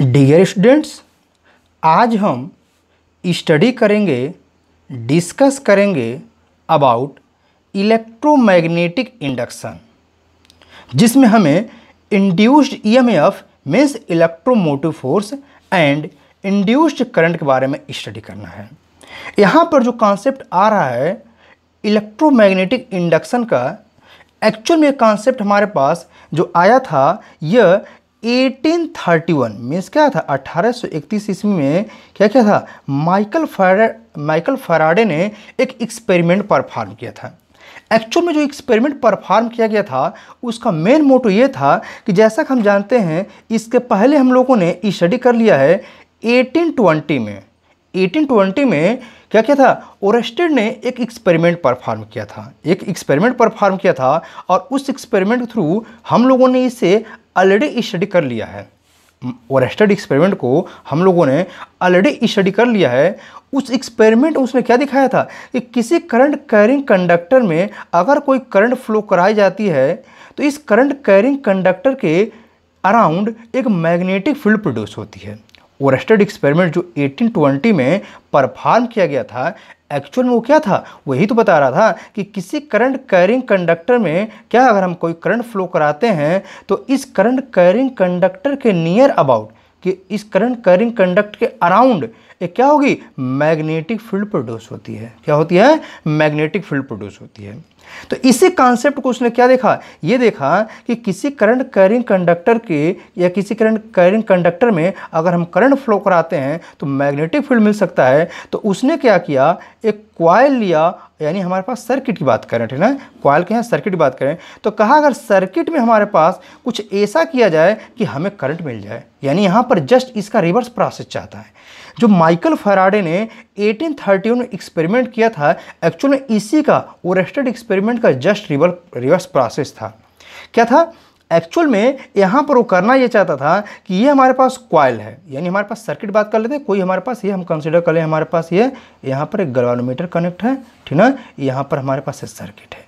Dear students आज हम study करेंगे डिस्कस करेंगे अबाउट इलेक्ट्रोमैग्नेटिक इंडक्शन जिसमें हमें induced EMF means electromotive force and induced current के बारे में स्टडी करना है यहाँ पर जो कॉन्सेप्ट आ रहा है इलेक्ट्रोमैग्नेटिक इंडक्शन का एक्चुअल में कॉन्सेप्ट हमारे पास जो आया था यह 1831 मीन्स क्या था 1831 ईस्वी में क्या क्या था माइकल फरा माइकल फराडे ने एक एक्सपेरिमेंट परफॉर्म किया था एक्चुअल में जो एक्सपेरिमेंट परफॉर्म किया गया था उसका मेन मोटो ये था कि जैसा कि हम जानते हैं इसके पहले हम लोगों ने स्टडी कर लिया है 1820 में 1820 में क्या किया था ओरेस्टेड ने एक एक्सपेरिमेंट परफॉर्म किया था एक एक्सपेरिमेंट परफॉर्म किया था और उस एक्सपेरिमेंट के थ्रू हम लोगों ने इसे ऑलरेडी स्टडी कर लिया है ओरेस्टेड एक्सपेरिमेंट को हम लोगों ने ऑलरेडी स्टडी कर लिया है उस एक्सपेरिमेंट उसमें क्या दिखाया था कि किसी करंट कैरिंग कंडक्टर में अगर कोई करंट फ्लो कराई जाती है तो इस करंट कैरिंग कंडक्टर के अराउंड एक मैग्नेटिक फील्ड प्रोड्यूस होती है ओरेस्टेड एक्सपेरिमेंट जो 1820 में परफॉर्म किया गया था एक्चुअल में वो क्या था वही तो बता रहा था कि किसी करंट कैरिंग कंडक्टर में क्या अगर हम कोई करंट फ्लो कराते हैं तो इस करंट कैरिंग कंडक्टर के नियर अबाउट कि इस करंट कैरिंग कंडक्ट के अराउंड एक क्या होगी मैग्नेटिक फील्ड प्रोड्यूस होती है क्या होती है मैग्नेटिक फील्ड प्रोड्यूस होती है तो इसी कॉन्सेप्ट को उसने क्या देखा ये देखा कि किसी करंट कैरिंग कंडक्टर के या किसी करंट कैरिंग कंडक्टर में अगर हम करंट फ्लो कराते हैं तो मैग्नेटिक फील्ड मिल सकता है तो उसने क्या किया एक क्वाइल लिया यानी हमारे पास सर्किट की बात करें ठीक है कॉयल के यहाँ सर्किट की बात करें तो कहा अगर सर्किट में हमारे पास कुछ ऐसा किया जाए कि हमें करंट मिल जाए यानी यहाँ पर जस्ट इसका रिवर्स प्रोसेस चाहता है जो माइकल फराडे ने 1831 में एक्सपेरिमेंट किया था एक्चुअल में इसी का ओरेस्टेड एक्सपेरिमेंट का जस्ट रिवर्स रिवर्स प्रोसेस था क्या था एक्चुअल में यहाँ पर वो करना ये चाहता था कि ये हमारे पास क्वाइल है यानी हमारे पास सर्किट बात कर लेते हैं कोई हमारे पास ये हम कंसिडर कर लें हमारे पास ये यहाँ पर एक गलवानोमीटर कनेक्ट है ठीक ना यहाँ पर हमारे पास एक सर्किट है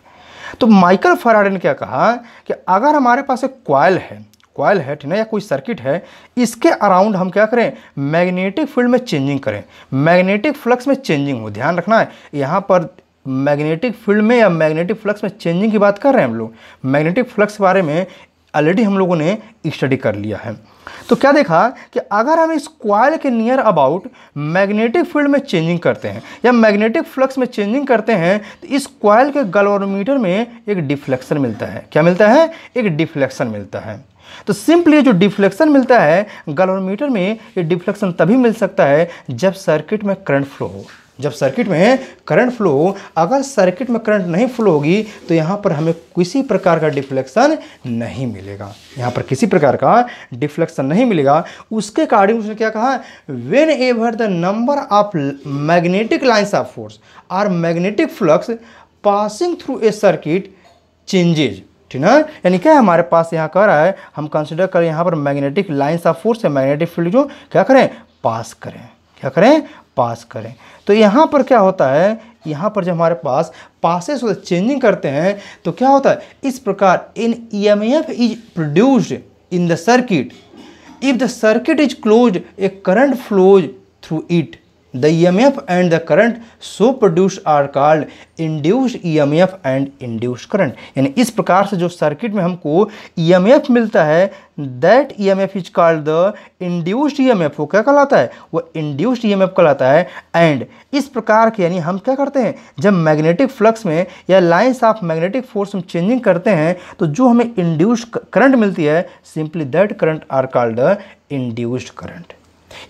तो माइकल फराडे ने क्या कहा कि अगर हमारे पास एक क्वाइल है क्वाइल है ठीक ना या कोई सर्किट है इसके अराउंड हम क्या करें मैग्नेटिक फील्ड में चेंजिंग करें मैग्नेटिक फ्लक्स में चेंजिंग हो ध्यान रखना है यहाँ पर मैग्नेटिक फील्ड में या मैग्नेटिक फ्लक्स में चेंजिंग की बात कर रहे हैं हम लोग मैग्नेटिक फ्लक्स के बारे में ऑलरेडी हम लोगों ने स्टडी कर लिया है तो क्या देखा कि अगर हम इस क्वाइल के नियर अबाउट मैग्नेटिक फील्ड में चेंजिंग करते हैं या मैग्नेटिक फ्लक्स में चेंजिंग करते हैं तो इस क्वाइल के गलोरोमीटर में एक डिफ्लेक्शन मिलता है क्या मिलता है एक डिफ्लेक्शन मिलता है तो सिंपली जो डिफ्लेक्शन मिलता है गलोरोमीटर में ये डिफ्लेक्शन तभी मिल सकता है जब सर्किट में करंट फ्लो हो जब सर्किट में करंट फ्लो अगर सर्किट में करंट नहीं फ्लो होगी तो यहाँ पर हमें किसी प्रकार का डिफ्लेक्शन नहीं मिलेगा यहाँ पर किसी प्रकार का डिफ्लेक्शन नहीं मिलेगा उसके अकॉर्डिंग उसने क्या कहा whenever the number of magnetic lines of force or magnetic flux passing through a circuit changes ठीक है यानी क्या हमारे पास यहाँ कह रहा है हम कंसिडर करें यहाँ पर मैग्नेटिक लाइन्स ऑफ फोर्स है मैग्नेटिक फील्ड जो क्या करें पास करें क्या करें पास करें तो यहाँ पर क्या होता है यहाँ पर जब हमारे पास पासेस होते चेंजिंग करते हैं तो क्या होता है इस प्रकार an E M F is produced in the circuit if the circuit is close a current flows through it and the current so produce are called are E M F and induce current यानी इस प्रकार से जो circuit में हमको F e मिलता है that E M F is called the induced E M F वो क्या कहलाता है वो इंड्यूस्ड ई एम एफ कहलाता है एंड इस प्रकार के यानी हम क्या करते हैं जब मैग्नेटिक फ्लक्स में या लाइन्स ऑफ मैग्नेटिक फोर्स में चेंजिंग करते हैं तो जो हमें इंड्यूस्ड करंट मिलती है simply that current are called the induced current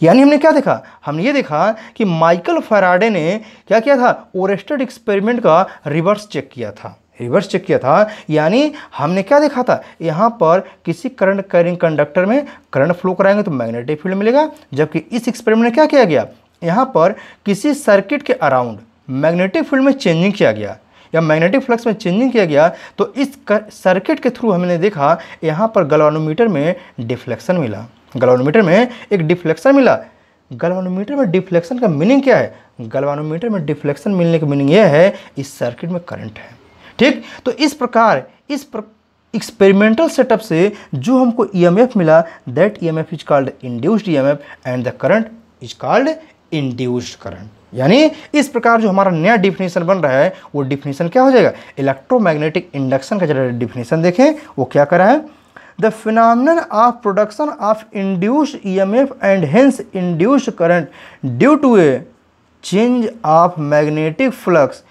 यानी हमने क्या देखा हमने ये देखा कि माइकल फराडे ने क्या किया था ओरेस्टेड एक्सपेरिमेंट का रिवर्स चेक किया था रिवर्स चेक किया था यानी हमने क्या देखा था यहाँ पर किसी करंट कैरिंग कंडक्टर में करंट फ्लो कराएंगे तो मैग्नेटिक फील्ड मिलेगा जबकि इस एक्सपेरिमेंट में क्या किया गया यहाँ पर किसी सर्किट के अराउंड मैग्नेटिक फील्ड में चेंजिंग किया गया या मैग्नेटिक फ्लक्स में चेंजिंग किया गया तो इस सर्किट के थ्रू हमने देखा यहाँ पर गलानोमीटर में डिफ्लेक्शन मिला गलवानोमीटर में एक डिफ्लेक्शन मिला गलवानोमीटर में डिफ्लेक्शन का मीनिंग क्या है गलवानोमीटर में डिफ्लेक्शन मिलने का मीनिंग यह है इस सर्किट में करंट है ठीक तो इस प्रकार इस प्र... एक्सपेरिमेंटल सेटअप से जो हमको ईएमएफ e मिला that EMF is called induced EMF and the current is called induced current यानी इस प्रकार जो हमारा नया डिफिनेशन बन रहा है वो डिफिनेशन क्या हो जाएगा इलेक्ट्रोमैग्नेटिक इंडक्शन का जरा डिफिनेशन देखें वो क्या करा है the phenomenon of production of induce E M F and hence induce current due to a change of magnetic flux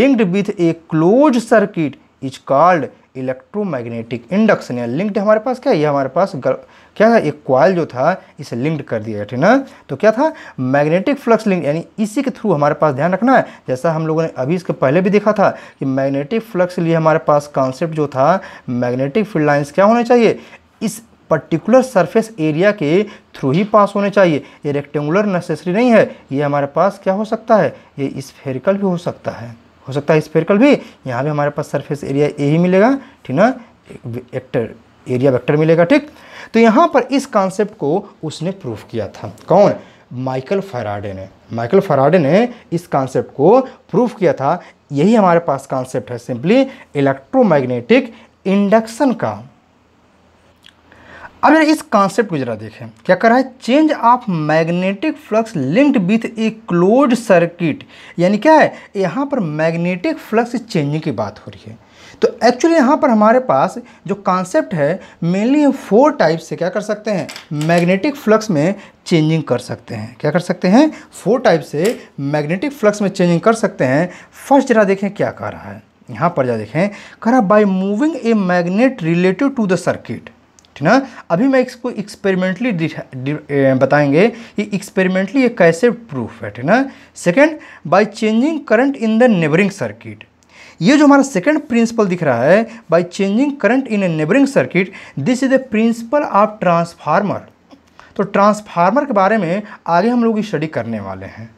linked with a close circuit is called electromagnetic induction या linked हमारे पास क्या ये हमारे पास गर, क्या था एक क्वाइल जो था इसे लिंक्ड कर दिया है ना तो क्या था मैग्नेटिक फ्लक्स लिंक यानी इसी के थ्रू हमारे पास ध्यान रखना है जैसा हम लोगों ने अभी इसके पहले भी देखा था कि मैग्नेटिक फ्लक्स लिए हमारे पास कॉन्सेप्ट जो था मैग्नेटिक फील्ड लाइन्स क्या होने चाहिए इस पर्टिकुलर सरफेस एरिया के थ्रू ही पास होने चाहिए ये रेक्टेंगुलर नेसेसरी नहीं है ये हमारे पास क्या हो सकता है ये स्फेरिकल भी हो सकता है हो सकता है स्पेरिकल भी यहाँ भी हमारे पास सरफेस एरिया ए ही मिलेगा ठीक ना एक्टर एरिया वेक्टर मिलेगा ठीक तो यहाँ पर इस कॉन्सेप्ट को उसने प्रूव किया था कौन माइकल फराडे ने माइकल फराडे ने इस कॉन्सेप्ट को प्रूव किया था यही हमारे पास कॉन्सेप्ट है सिंपली इलेक्ट्रोमैग्नेटिक इंडक्शन का अब यार इस कॉन्सेप्ट को जरा देखें क्या कर रहा है change of magnetic flux linked with a close circuit यानी क्या है यहाँ पर मैग्नेटिक फ्लक्स चेंजिंग की बात हो रही है तो एक्चुअली यहाँ पर हमारे पास जो कॉन्सेप्ट है मेनली हम फोर टाइप से क्या कर सकते हैं मैग्नेटिक फ्लक्स में चेंजिंग कर सकते हैं क्या कर सकते हैं फोर टाइप से मैग्नेटिक फ्लक्स में चेंजिंग कर सकते हैं फर्स्ट जरा देखें क्या कह रहा है यहाँ पर जरा देखें कह रहा by moving a magnet relative to the circuit ठीक ना अभी मैं इसको एक्सपेरिमेंटली बताएंगे कि एक्सपेरिमेंटली ये कैसे प्रूफ है ठीक ना second by changing current in the neighbouring circuit ये जो हमारा सेकंड प्रिंसिपल दिख रहा है by changing current in a neighbouring circuit this is a principle of transformer तो ट्रांसफार्मर के बारे में आगे हम लोग स्टडी करने वाले हैं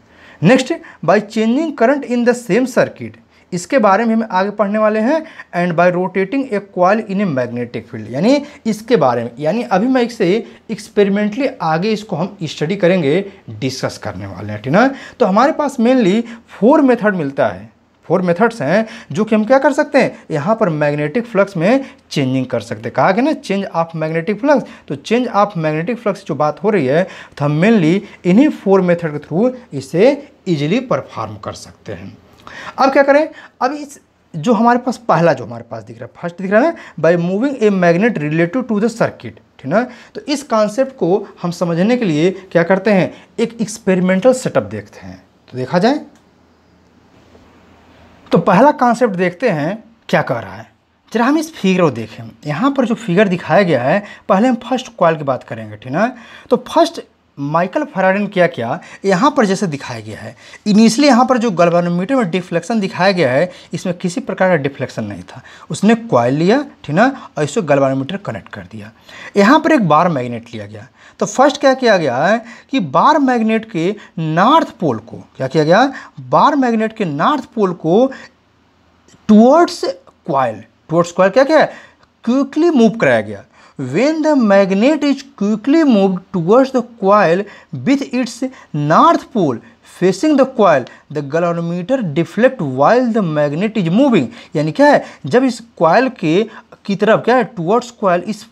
next by changing current in the same circuit इसके बारे में हम आगे पढ़ने वाले हैं and by rotating a coil in a magnetic field यानी इसके बारे में यानी अभी मैं इससे एक्सपेरिमेंटली आगे इसको हम स्टडी करेंगे डिस्कस करने वाले हैं ठीक है तो हमारे पास मेनली फोर मेथड मिलता है फोर मेथड्स हैं जो कि हम क्या कर सकते हैं यहाँ पर मैग्नेटिक फ्लक्स में चेंजिंग कर सकते हैं कहा गया ना चेंज ऑफ मैग्नेटिक फ्लक्स तो चेंज ऑफ मैग्नेटिक फ्लक्स जो बात हो रही है तो हम मेनली इन्हीं फोर मेथड के थ्रू इसे इजीली परफॉर्म कर सकते हैं अब क्या करें अब इस जो हमारे पास पहला जो हमारे पास दिख रहा है फर्स्ट दिख रहा है by moving a magnet relative to the circuit ठीक ना तो इस कॉन्सेप्ट को हम समझने के लिए क्या करते हैं एक एक्सपेरिमेंटल सेटअप देखते हैं तो देखा जाए तो पहला कॉन्सेप्ट देखते हैं क्या कह रहा है जरा हम इस फिगर को देखें यहाँ पर जो फिगर दिखाया गया है पहले हम फर्स्ट कॉल की बात करेंगे ठीक ना तो फर्स्ट माइकल फराडन क्या क्या किया यहाँ पर जैसे दिखाया गया है इनिशियली यहाँ पर जो गलवानोमीटर में डिफ्लेक्शन दिखाया गया है इसमें किसी प्रकार का डिफ्लेक्शन नहीं था उसने क्वाइल लिया ठीक ना और इसको गलवानोमीटर कनेक्ट कर दिया यहाँ पर एक बार मैग्नेट लिया गया तो फर्स्ट क्या किया गया है कि बार मैग्नेट के नॉर्थ पोल को क्या किया गया बार मैग्नेट के नॉर्थ पोल को टूवर्ड्स क्वाइल टूवर्ड्स क्वाइल क्या क्या है क्विकली मूव कराया गया when the magnet is quickly move towards the coil with its north pole facing the coil the galvanometer deflect while the magnet is moving यानी क्या है जब इस क्वाइल के की तरफ क्या है टूवर्ड्स क्वाइल इस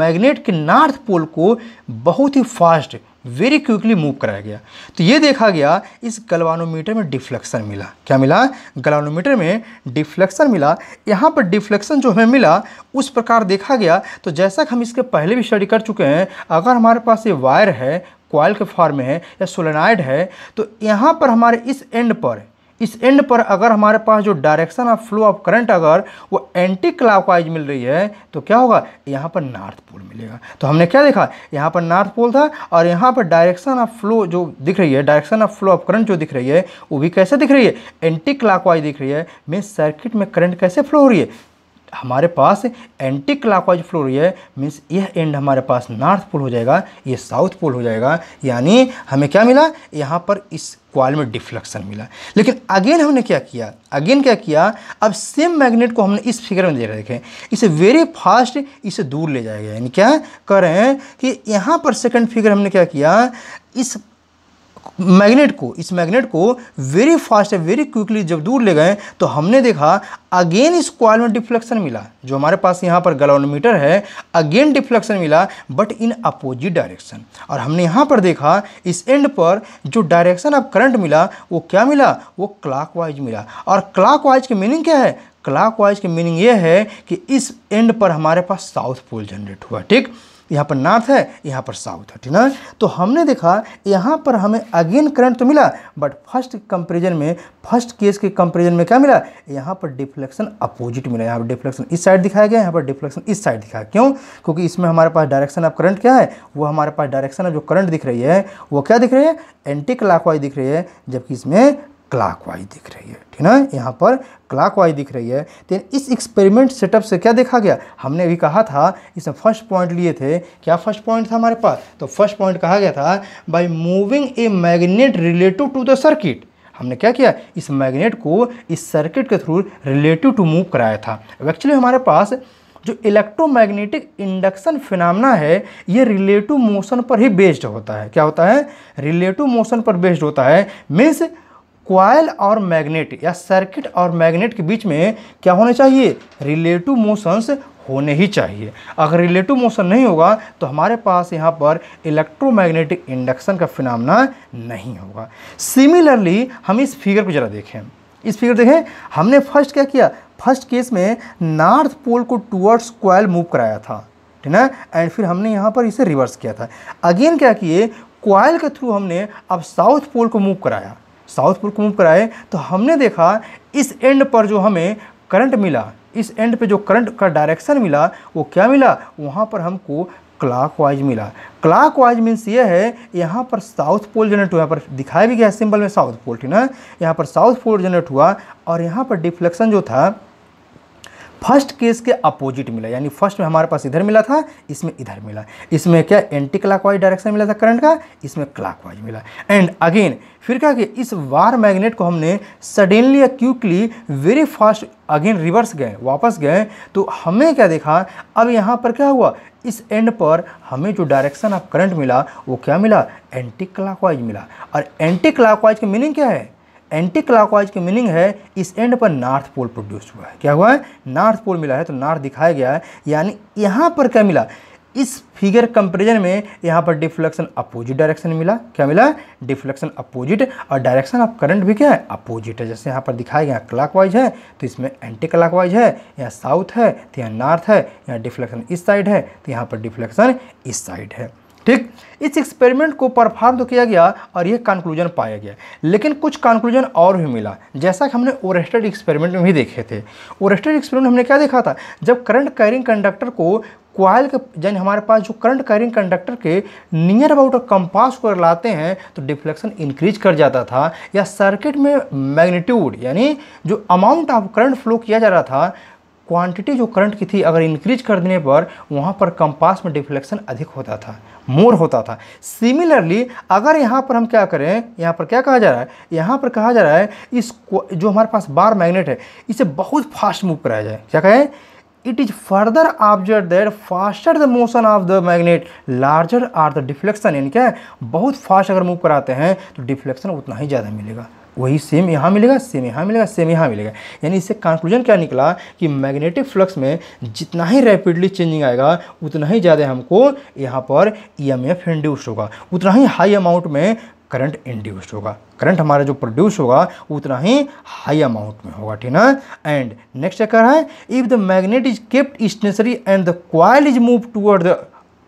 मैग्नेट के नॉर्थ पोल को बहुत ही फास्ट वेरी क्विकली मूव कराया गया तो ये देखा गया इस गलवानोमीटर में डिफ्लेक्शन मिला क्या मिला गलवानोमीटर में डिफ्लेक्शन मिला यहाँ पर डिफ्लेक्शन जो हमें मिला उस प्रकार देखा गया तो जैसा कि हम इसके पहले भी स्टडी कर चुके हैं अगर हमारे पास ये वायर है कॉयल के फॉर्म में है या सोलेनाइड है तो यहाँ पर हमारे इस एंड पर इस एंड पर अगर हमारे पास जो direction of flow of current अगर वो एंटी क्लॉकवाइज मिल रही है तो क्या होगा यहाँ पर नॉर्थ पोल मिलेगा तो हमने क्या देखा यहाँ पर नॉर्थ पोल था और यहाँ पर डायरेक्शन ऑफ फ्लो जो दिख रही है direction of flow of current जो दिख रही है वो भी कैसे दिख रही है एंटी क्लॉकवाइज दिख रही है मीन सर्किट में करंट कैसे फ्लो हो रही है हमारे पास एंटी क्लाकवाइज फ्लो रही है मीन्स यह एंड हमारे पास नॉर्थ पोल हो जाएगा ये साउथ पोल हो जाएगा यानी हमें क्या मिला यहाँ पर इस क्वाल में डिफ्लेक्शन मिला लेकिन अगेन हमने क्या किया अगेन क्या किया अब सेम मैग्नेट को हमने इस फिगर में दे रखे इसे वेरी फास्ट इसे दूर ले जाया गया यानी क्या करें कि यहाँ पर सेकंड फिगर हमने क्या किया इस मैग्नेट को इस मैग्नेट को वेरी फास्ट है वेरी क्विकली जब दूर ले गए तो हमने देखा अगेन इस कॉयल में डिफ्लेक्शन मिला जो हमारे पास यहाँ पर गलोनोमीटर है अगेन डिफ्लेक्शन मिला बट इन अपोजिट डायरेक्शन और हमने यहाँ पर देखा इस एंड पर जो डायरेक्शन ऑफ करंट मिला वो क्या मिला वो क्लाक मिला और क्लाक की मीनिंग क्या है क्लाक की मीनिंग ये है कि इस एंड पर हमारे पास साउथ पोल जनरेट हुआ ठीक यहाँ पर नॉर्थ है यहाँ पर साउथ है ठीक है तो हमने देखा यहाँ पर हमें अगेन करंट तो मिला बट फर्स्ट कंपेरिजन में फर्स्ट केस के कंपेरिजन में क्या मिला यहाँ पर डिफ्लेक्शन अपोजिट मिला यहाँ पर डिफ्लेक्शन इस साइड दिखाया गया यहाँ पर डिफ्लेक्शन इस साइड दिखाया क्यों क्योंकि इसमें हमारे पास डायरेक्शन ऑफ करंट क्या है वो हमारे पास डायरेक्शन ऑफ जो करंट दिख रही है वो क्या दिख रही है एंटी क्लाकवाइज दिख रही है जबकि इसमें क्लाकवाइज दिख रही है ठीक है यहाँ पर क्लाकवाइज दिख रही है तो इस एक्सपेरिमेंट सेटअप से क्या देखा गया हमने अभी कहा था इसमें फर्स्ट पॉइंट लिए थे क्या फर्स्ट पॉइंट था हमारे पास तो फर्स्ट पॉइंट कहा गया था by moving a magnet relative to the circuit हमने क्या किया इस मैग्नेट को इस सर्किट के थ्रू रिलेटिव टू मूव कराया था एक्चुअली हमारे पास जो इलेक्ट्रोमैग्नेटिक इंडक्शन फिनामना है ये रिलेटिव मोशन पर ही बेस्ड होता है क्या होता है रिलेटिव मोशन पर बेस्ड होता है मीन्स क्वाइल और मैग्नेट या सर्किट और मैग्नेट के बीच में क्या होने चाहिए रिलेटिव मोशंस होने ही चाहिए अगर रिलेटिव मोशन नहीं होगा तो हमारे पास यहाँ पर इलेक्ट्रोमैग्नेटिक इंडक्शन का फिनमना नहीं होगा सिमिलरली हम इस फिगर को ज़रा देखें इस फिगर देखें हमने फर्स्ट क्या किया फर्स्ट केस में नॉर्थ पोल को टूवर्ड्स क्वाइल मूव कराया था ठीक है एंड फिर हमने यहाँ पर इसे रिवर्स किया था अगेन क्या किए क्वाइल के थ्रू हमने अब साउथ पोल को मूव कराया साउथ पोल को मूव कराए तो हमने देखा इस एंड पर जो हमें करंट मिला इस एंड पे जो करंट का डायरेक्शन मिला वो क्या मिला वहाँ पर हमको क्लाक वाइज मिला क्लाक वाइज मीन्स ये है यहाँ पर साउथ पोल जनरेट हुआ यहाँ पर दिखाया भी गया सिंबल में साउथ पोल ठीक ना यहाँ पर साउथ पोल जनरेट हुआ और यहाँ पर डिफ्लेक्शन जो था फर्स्ट केस के अपोजिट मिला यानी फर्स्ट में हमारे पास इधर मिला था इसमें इधर मिला इसमें क्या एंटी क्लाकवाइज डायरेक्शन मिला था करंट का इसमें क्लाकवाइज मिला एंड अगेन फिर क्या कि इस वार मैग्नेट को हमने suddenly quickly very fast again reverse गए वापस गए तो हमें क्या देखा अब यहाँ पर क्या हुआ इस एंड पर हमें जो डायरेक्शन ऑफ करंट मिला वो क्या मिला एंटी क्लाकवाइज मिला और एंटी क्लाकवाइज की मीनिंग क्या है एंटी क्लॉकवाइज की मीनिंग है इस एंड पर नॉर्थ पोल प्रोड्यूस हुआ है क्या हुआ है नॉर्थ पोल मिला है तो नॉर्थ दिखाया गया है यानी यहाँ पर क्या मिला इस फिगर कंपेरिजन में यहाँ पर डिफ्लेक्शन अपोजिट डायरेक्शन मिला क्या मिला डिफ्लेक्शन अपोजिट और डायरेक्शन ऑफ करंट भी क्या है अपोजिट है जैसे यहाँ पर दिखाया गया क्लॉकवाइज है तो इसमें एंटी क्लॉकवाइज है यहाँ साउथ है तो यहाँ नॉर्थ है यहाँ डिफ्लेक्शन इस साइड है तो यहाँ पर डिफ्लेक्शन इस साइड है ठीक इस एक्सपेरिमेंट को परफॉर्म तो किया गया और ये कंक्लूजन पाया गया लेकिन कुछ कंक्लूजन और भी मिला जैसा कि हमने ओरेस्टेड एक्सपेरिमेंट में भी देखे थे ओरेस्टेड एक्सपेरिमेंट हमने क्या देखा था जब करंट कैरिंग कंडक्टर को क्वाइल के यानी हमारे पास जो करंट कैरिंग कंडक्टर के नियर अबाउट कंपास को लाते हैं तो डिफ्लेक्शन इंक्रीज कर जाता था या सर्किट में मैग्नीट्यूड यानी जो अमाउंट ऑफ करंट फ्लो किया जा रहा था क्वांटिटी जो करंट की थी अगर इंक्रीज कर देने पर वहाँ पर कंपास में डिफ्लेक्शन अधिक होता था मोर होता था सिमिलरली अगर यहाँ पर हम क्या करें यहाँ पर क्या कहा जा रहा है यहाँ पर कहा जा रहा है इस जो हमारे पास बार मैग्नेट है इसे बहुत फास्ट मूव कराया जाए क्या कहें it is further object that faster the motion of the magnet larger are the deflection यानी क्या है बहुत फास्ट अगर मूव कराते हैं तो डिफ्लेक्शन उतना ही ज़्यादा मिलेगा वही सेम यहाँ मिलेगा सेम यहाँ मिलेगा सेम यहाँ मिलेगा यानी इससे कंक्लूजन क्या निकला कि मैग्नेटिक फ्लक्स में जितना ही रैपिडली चेंजिंग आएगा उतना ही ज़्यादा हमको यहाँ पर ई एम एफ इंड्यूस होगा उतना ही हाई अमाउंट में करंट इंड्यूस होगा करंट हमारा जो प्रोड्यूस होगा उतना ही हाई अमाउंट में होगा ठीक ना एंड नेक्स्ट क्या है if the magnet is kept stationary and the coil is move toward the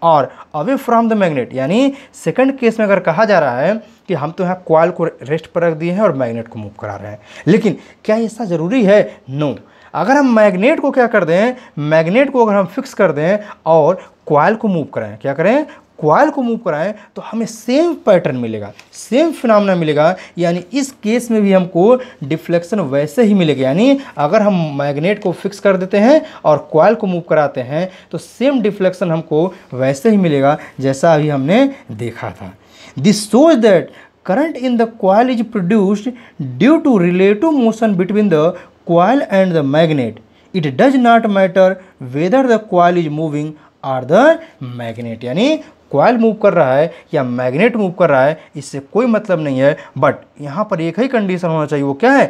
और अवे फ्रॉम द मैग्नेट यानी सेकंड केस में अगर कहा जा रहा है कि हम तो यहाँ क्वाइल को रेस्ट पर रख दिए हैं और मैग्नेट को मूव करा रहे हैं लेकिन क्या ऐसा ज़रूरी है नो no. अगर हम मैग्नेट को क्या कर दें मैग्नेट को अगर हम फिक्स कर दें और क्वाइल को मूव कराएं क्या करें क्वाइल को मूव कराएं तो हमें सेम पैटर्न मिलेगा सेम फिनमना मिलेगा यानी इस केस में भी हमको डिफ्लेक्शन वैसे ही मिलेगा यानी अगर हम मैग्नेट को फिक्स कर देते हैं और क्वाइल को मूव कराते हैं तो सेम डिफ्लेक्शन हमको वैसे ही मिलेगा जैसा अभी हमने देखा था this shows that current in the coil is produced due to relative motion between the coil and the magnet it does not matter whether the coil is moving or the magnet यानी coil move कर रहा है या magnet move कर रहा है इससे कोई मतलब नहीं है बट यहाँ पर एक ही कंडीशन होना चाहिए वो क्या है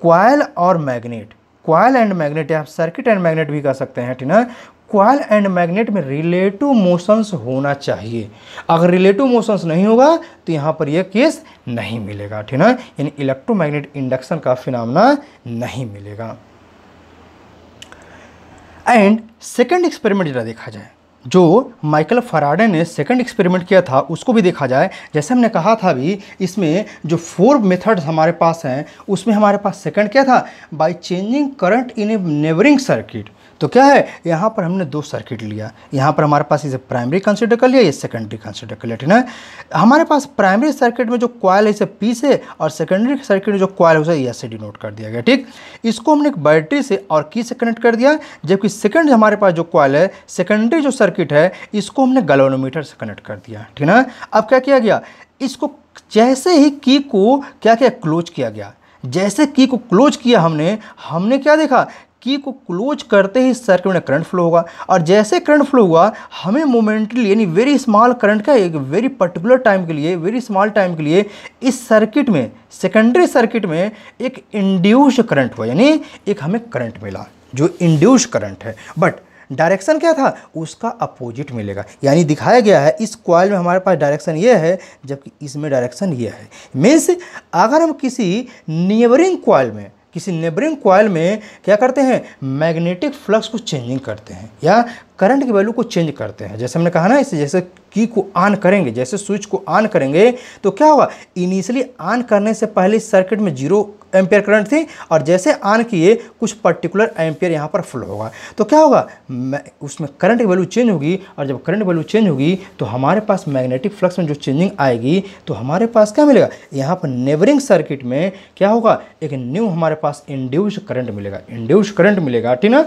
क्वाइल और मैग्नेट क्वाइल एंड मैग्नेट या आप सर्किट एंड मैग्नेट भी कह सकते हैं ठीक है क्वाइल एंड मैग्नेट में रिलेटिव मोशंस होना चाहिए अगर रिलेटिव मोशंस नहीं होगा तो यहाँ पर यह केस नहीं मिलेगा ठीक है यानी इलेक्ट्रोमैग्नेट इंडक्शन का फिनामना नहीं मिलेगा एंड सेकेंड एक्सपेरिमेंट जरा देखा जाए जो माइकल फराडे ने सेकंड एक्सपेरिमेंट किया था उसको भी देखा जाए जैसे हमने कहा था भी इसमें जो फोर मेथड्स हमारे पास हैं उसमें हमारे पास सेकंड क्या था by changing current in a neighbouring circuit तो क्या है यहाँ पर हमने दो सर्किट लिया यहाँ पर हमारे पास इसे प्राइमरी कंसिडर कर लिया ये सेकेंडरी कंसिडर कर लिया ठीक है हमारे पास प्राइमरी सर्किट में जो क्वाइल है इसे पी से और सेकेंडरी सर्किट में जो कॉयल है उसे ये से डिनोट कर दिया गया ठीक इसको हमने एक बैटरी से और की से कनेक्ट कर दिया जबकि सेकेंड हमारे पास जो क्वाइल है सेकेंडरी जो सर्किट है इसको हमने गलोनोमीटर से कनेक्ट कर दिया ठीक है अब क्या किया गया इसको जैसे ही की को क्या क्या क्लोज किया गया जैसे की को क्लोज किया हमने हमने क्या देखा की को क्लोज करते ही सर्किट में करंट फ्लो होगा और जैसे करंट फ्लो हुआ हमें मोमेंटली यानी वेरी स्मॉल करंट का एक वेरी पर्टिकुलर टाइम के लिए वेरी स्मॉल टाइम के लिए इस सर्किट में सेकेंडरी सर्किट में एक इंड्यूस करंट हुआ यानी एक हमें करंट मिला जो इंड्यूस करंट है बट डायरेक्शन क्या था उसका अपोजिट मिलेगा यानी दिखाया गया है इस क्वाइल में हमारे पास डायरेक्शन ये है जबकि इसमें डायरेक्शन ये है मीन्स अगर हम किसी नियबरिंग कॉयल में किसी नेबरिंग कॉयल में क्या करते हैं मैग्नेटिक फ्लक्स को चेंजिंग करते हैं या करंट की वैल्यू को चेंज करते हैं जैसे हमने कहा ना इसे जैसे की को ऑन करेंगे जैसे स्विच को ऑन करेंगे तो क्या हुआ इनिशियली ऑन करने से पहले सर्किट में जीरो एम्पियर करंट थी और जैसे ऑन किए कुछ पर्टिकुलर एम्पियर यहाँ पर फ्लो होगा तो क्या होगा उसमें करंट वैल्यू चेंज होगी और जब करंट वैल्यू चेंज होगी तो हमारे पास मैग्नेटिक फ्लक्स में जो चेंजिंग आएगी तो हमारे पास क्या मिलेगा यहाँ पर नेबरिंग सर्किट में क्या होगा एक न्यू हमारे पास इंड्यूस करंट मिलेगा इंड्यूस करंट मिलेगा ठीक ना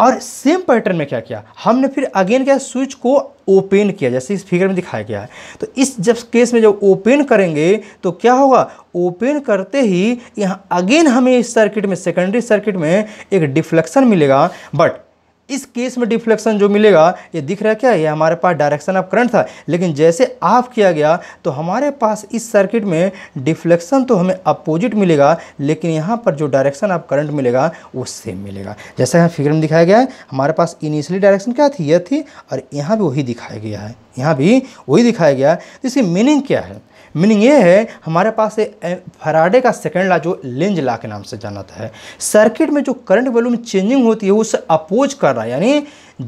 और सेम पैटर्न में क्या किया हमने फिर अगेन क्या स्विच को ओपन किया जैसे इस फिगर में दिखाया गया है तो इस जब केस में जब ओपन करेंगे तो क्या होगा ओपन करते ही यहाँ अगेन हमें इस सर्किट में सेकेंडरी सर्किट में एक डिफ्लेक्शन मिलेगा बट इस केस में डिफ्लेक्शन जो मिलेगा ये दिख रहा क्या है ये हमारे पास डायरेक्शन ऑफ करंट था लेकिन जैसे ऑफ किया गया तो हमारे पास इस सर्किट में डिफ्लेक्शन तो हमें अपोजिट मिलेगा लेकिन यहाँ पर जो डायरेक्शन ऑफ करंट मिलेगा वो सेम मिलेगा जैसा यहाँ फिगर में दिखाया गया है हमारे पास इनिशियली डायरेक्शन क्या थी यह थी और यहाँ भी वही दिखाया गया है यहाँ भी वही दिखाया गया है तो इसकी मीनिंग क्या है मीनिंग ये है हमारे पास फराडे का सेकेंड ला जो लेंज ला के नाम से जाना था सर्किट में जो करंट वैल्यू चेंजिंग होती है उसे अपोज कर रहा है यानी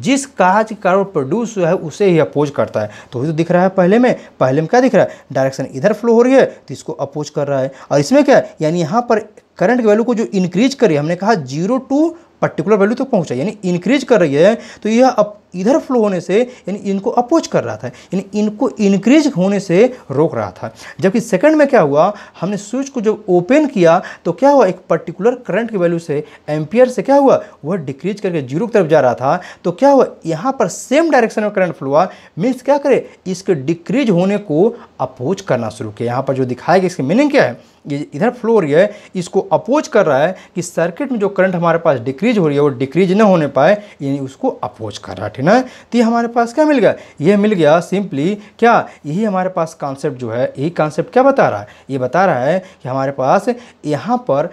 जिस कार्य कारण प्रोड्यूस हुआ है उसे ही अपोज करता है तो वही तो दिख रहा है पहले में पहले में क्या दिख रहा है डायरेक्शन इधर फ्लो हो रही है तो इसको अपोज कर रहा है और इसमें क्या है यानी यहाँ पर करंट वैल्यू को जो इंक्रीज करी हमने कहा जीरो टू पर्टिकुलर वैल्यू तक तो पहुँचा यानी इंक्रीज कर रही है तो यह अप इधर फ्लो होने से यानी इनको अपोज कर रहा था यानी इनको इंक्रीज होने से रोक रहा था जबकि सेकंड में क्या हुआ हमने स्विच को जब ओपन किया तो क्या हुआ एक पर्टिकुलर करंट की वैल्यू से एम्पियर से क्या हुआ वह डिक्रीज करके जीरो की तरफ जा रहा था तो क्या हुआ यहाँ पर सेम डायरेक्शन में करंट फ्लो हुआ मीन्स क्या करे इसके डिक्रीज होने को अपोज करना शुरू किया यहाँ पर जो दिखाया गया इसकी मीनिंग क्या है ये इधर फ्लो हो रही है इसको अपोज कर रहा है कि सर्किट में जो करंट हमारे पास डिक्रीज हो रही है वो डिक्रीज न होने पाए यानी उसको अपोज कर रहा है है ना तो ये हमारे पास क्या मिल गया ये मिल गया सिंपली क्या यही हमारे पास कॉन्सेप्ट जो है यही कॉन्सेप्ट क्या बता रहा है ये बता रहा है कि हमारे पास यहाँ पर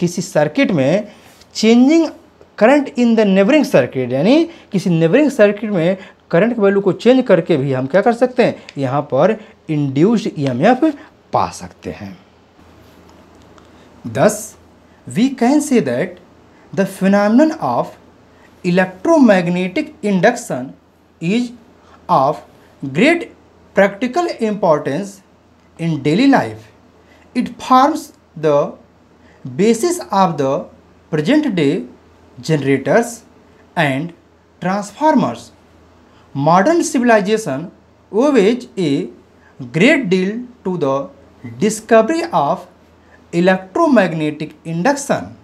किसी सर्किट में changing current in the neighbouring circuit यानी किसी नेबरिंग सर्किट में करंट के वैल्यू को चेंज करके भी हम क्या कर सकते हैं यहाँ पर इंड्यूस्ड ईएमएफ e पा सकते हैं thus we can say that the phenomenon of electromagnetic induction is of great practical importance in daily life. It forms the basis of the present day generators and transformers. Modern civilization owes a great deal to the discovery of electromagnetic induction.